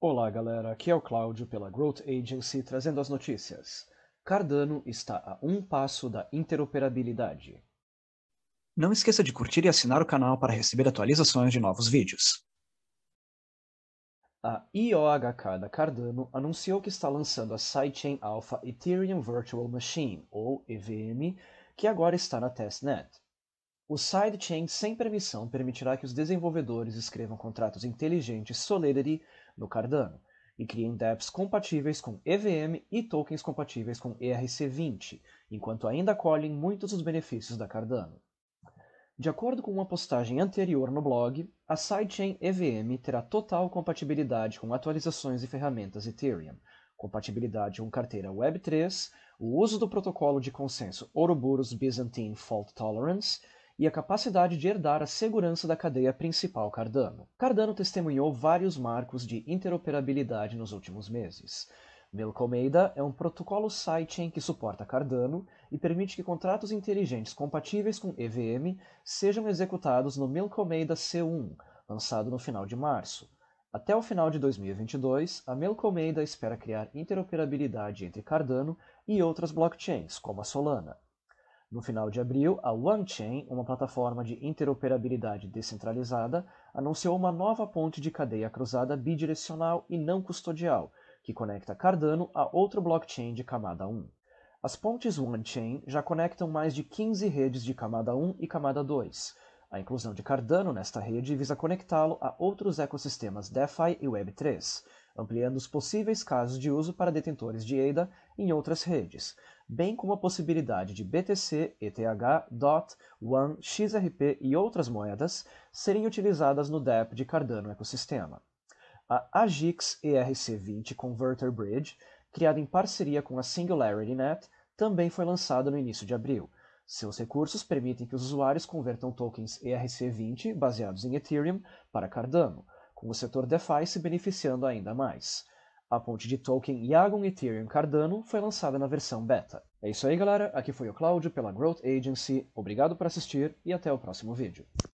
Olá galera, aqui é o Cláudio pela Growth Agency trazendo as notícias. Cardano está a um passo da interoperabilidade. Não esqueça de curtir e assinar o canal para receber atualizações de novos vídeos. A IOHK da Cardano anunciou que está lançando a Sidechain Alpha Ethereum Virtual Machine, ou EVM, que agora está na testnet. O sidechain sem permissão permitirá que os desenvolvedores escrevam contratos inteligentes Solidity no Cardano e criem dApps compatíveis com EVM e tokens compatíveis com ERC20, enquanto ainda colhem muitos dos benefícios da Cardano. De acordo com uma postagem anterior no blog, a sidechain EVM terá total compatibilidade com atualizações e ferramentas Ethereum, compatibilidade com carteira Web3, o uso do protocolo de consenso Ouroboros Byzantine Fault Tolerance e a capacidade de herdar a segurança da cadeia principal Cardano. Cardano testemunhou vários marcos de interoperabilidade nos últimos meses. Melcomeida é um protocolo sidechain que suporta Cardano e permite que contratos inteligentes compatíveis com EVM sejam executados no Melcomeida C1, lançado no final de março. Até o final de 2022, a Melcomeida espera criar interoperabilidade entre Cardano e outras blockchains, como a Solana. No final de abril, a OneChain, uma plataforma de interoperabilidade descentralizada, anunciou uma nova ponte de cadeia cruzada bidirecional e não custodial, que conecta Cardano a outro blockchain de camada 1. As pontes OneChain já conectam mais de 15 redes de camada 1 e camada 2. A inclusão de Cardano nesta rede visa conectá-lo a outros ecossistemas DeFi e Web3 ampliando os possíveis casos de uso para detentores de ADA em outras redes, bem como a possibilidade de BTC, ETH, DOT, One, XRP e outras moedas serem utilizadas no DEP de Cardano Ecossistema. A AGIX ERC20 Converter Bridge, criada em parceria com a Singularity Net, também foi lançada no início de abril. Seus recursos permitem que os usuários convertam tokens ERC20 baseados em Ethereum para Cardano, com o setor DeFi se beneficiando ainda mais. A ponte de token Yagon Ethereum Cardano foi lançada na versão beta. É isso aí, galera. Aqui foi o Cláudio pela Growth Agency. Obrigado por assistir e até o próximo vídeo.